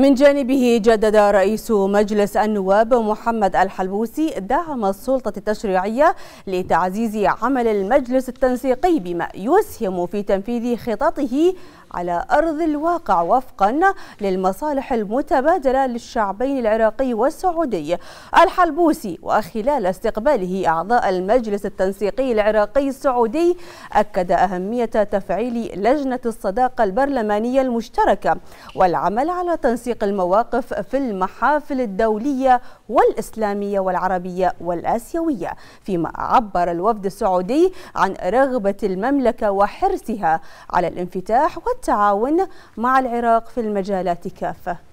من جانبه جدد رئيس مجلس النواب محمد الحلبوسي دعم السلطة التشريعية لتعزيز عمل المجلس التنسيقي بما يسهم في تنفيذ خططه على أرض الواقع وفقا للمصالح المتبادلة للشعبين العراقي والسعودي الحلبوسي وخلال استقباله أعضاء المجلس التنسيقي العراقي السعودي أكد أهمية تفعيل لجنة الصداقة البرلمانية المشتركة والعمل على تنسيق تنسيق المواقف في المحافل الدولية والإسلامية والعربية والآسيوية فيما عبر الوفد السعودي عن رغبة المملكة وحرصها على الانفتاح والتعاون مع العراق في المجالات كافة